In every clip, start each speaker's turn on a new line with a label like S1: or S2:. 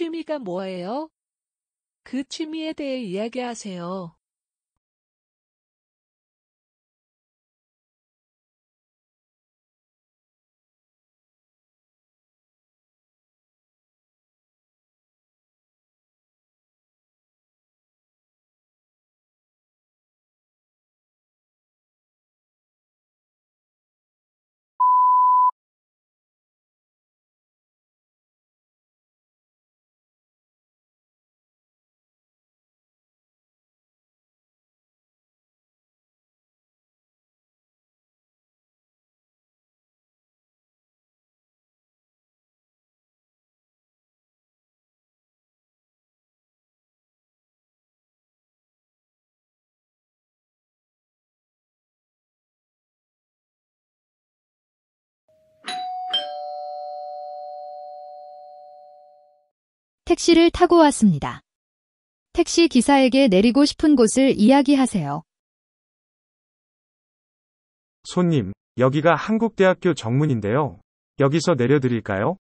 S1: 취미가 뭐예요? 그 취미에 대해 이야기하세요. 택시를 타고 왔습니다. 택시 기사에게 내리고 싶은 곳을 이야기하세요.
S2: 손님, 여기가 한국대학교 정문인데요. 여기서 내려드릴까요?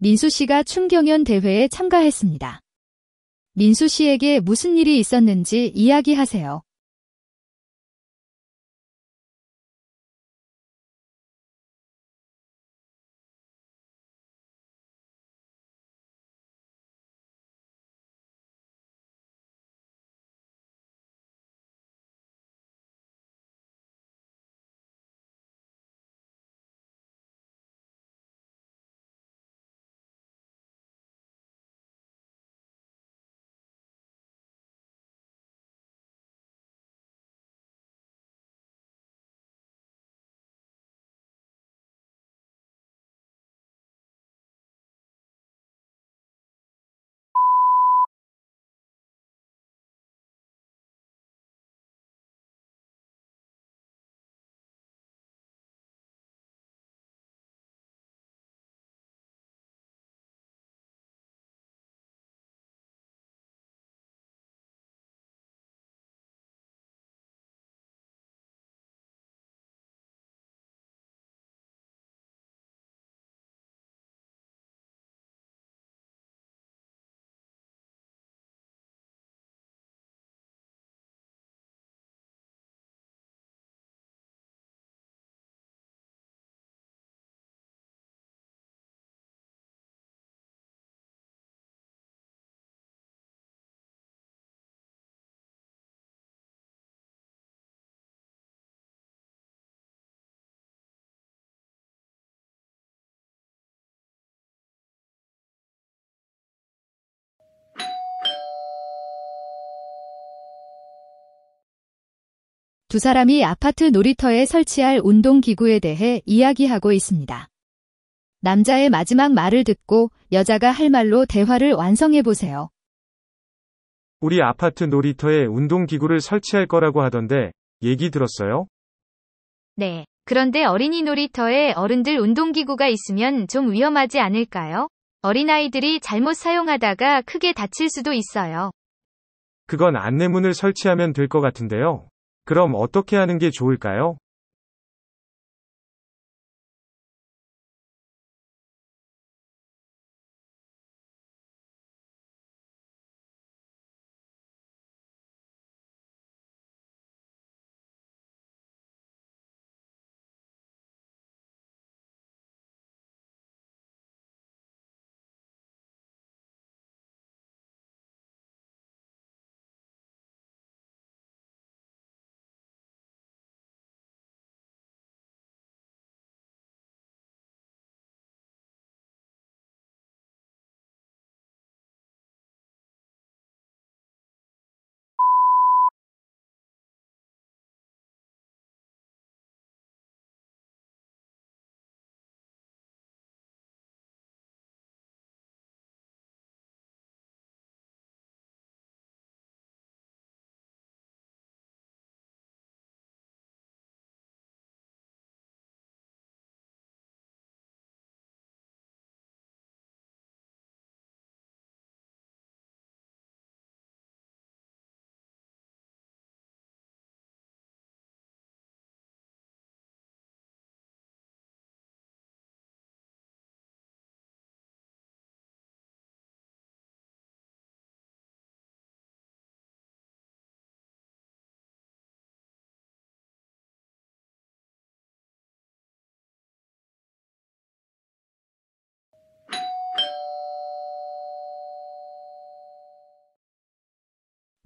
S3: 민수 씨가 춤경연 대회에 참가했습니다. 민수 씨에게 무슨 일이 있었는지 이야기하세요.
S1: 두 사람이 아파트
S3: 놀이터에 설치할 운동기구에 대해 이야기하고 있습니다. 남자의 마지막 말을 듣고 여자가 할 말로 대화를 완성해 보세요.
S2: 우리 아파트 놀이터에 운동기구를 설치할 거라고 하던데 얘기 들었어요?
S3: 네. 그런데 어린이 놀이터에 어른들 운동기구가 있으면 좀 위험하지 않을까요? 어린아이들이 잘못 사용하다가 크게 다칠 수도 있어요.
S2: 그건 안내문을 설치하면 될 것 같은데요. 그럼 어떻게 하는 게 좋을까요?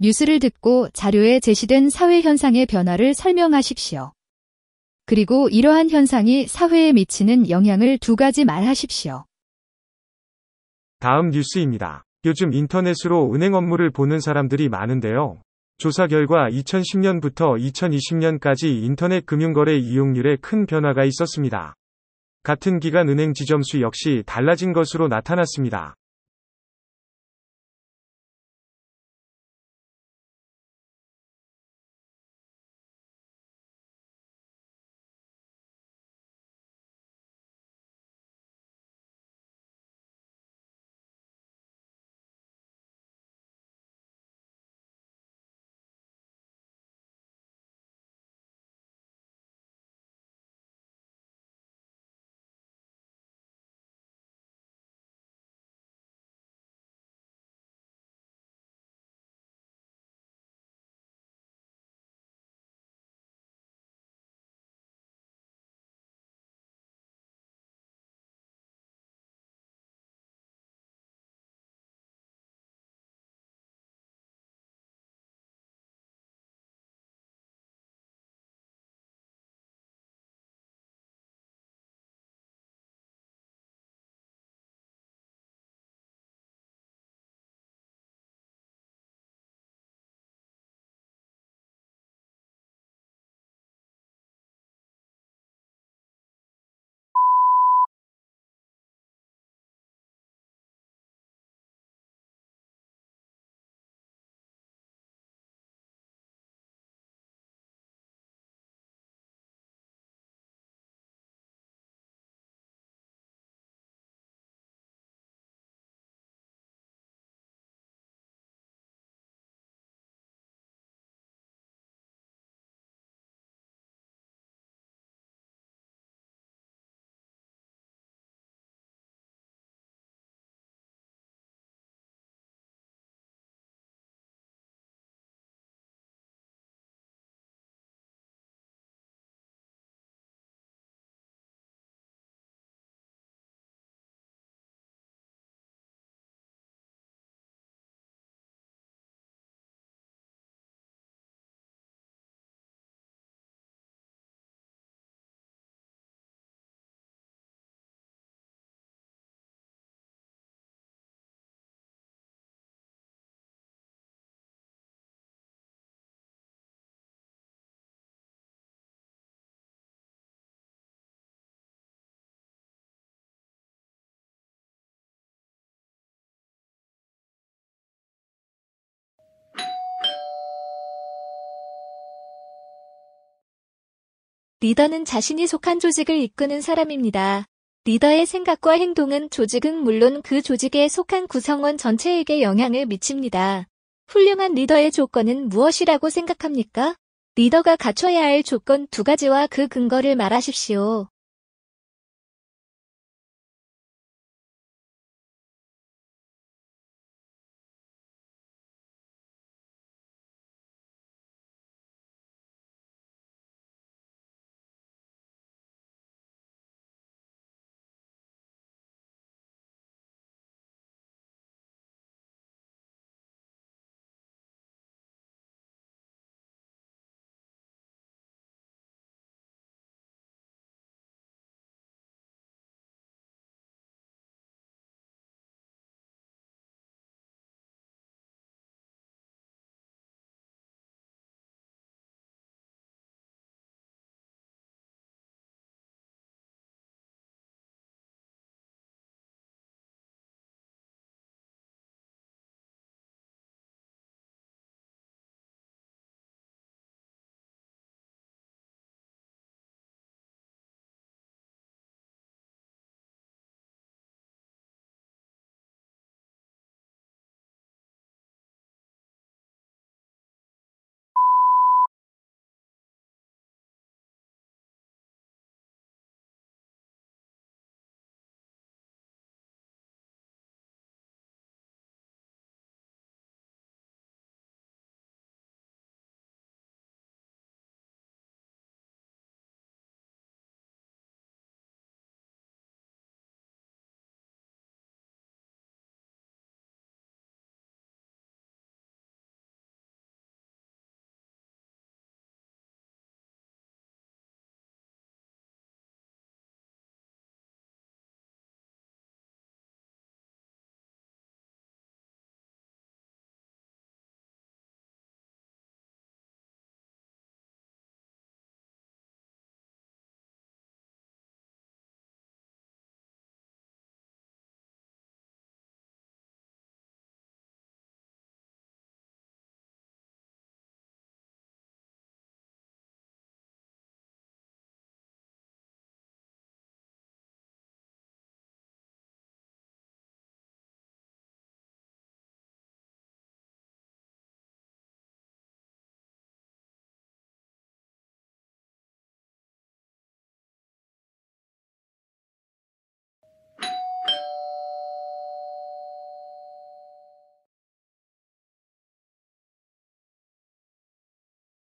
S3: 뉴스를 듣고 자료에 제시된 사회 현상의 변화를 설명하십시오. 그리고 이러한 현상이 사회에 미치는 영향을 두 가지 말하십시오.
S2: 다음 뉴스입니다. 요즘 인터넷으로 은행 업무를 보는 사람들이 많은데요. 조사 결과 2010년부터 2020년까지 인터넷 금융거래 이용률에 큰 변화가 있었습니다. 같은 기간 은행 지점수 역시 달라진 것으로 나타났습니다.
S3: 리더는 자신이 속한 조직을 이끄는 사람입니다. 리더의 생각과 행동은 조직은 물론 그 조직에 속한 구성원 전체에게 영향을 미칩니다. 훌륭한 리더의 조건은 무엇이라고 생각합니까? 리더가 갖춰야 할 조건 두 가지와 그 근거를 말하십시오.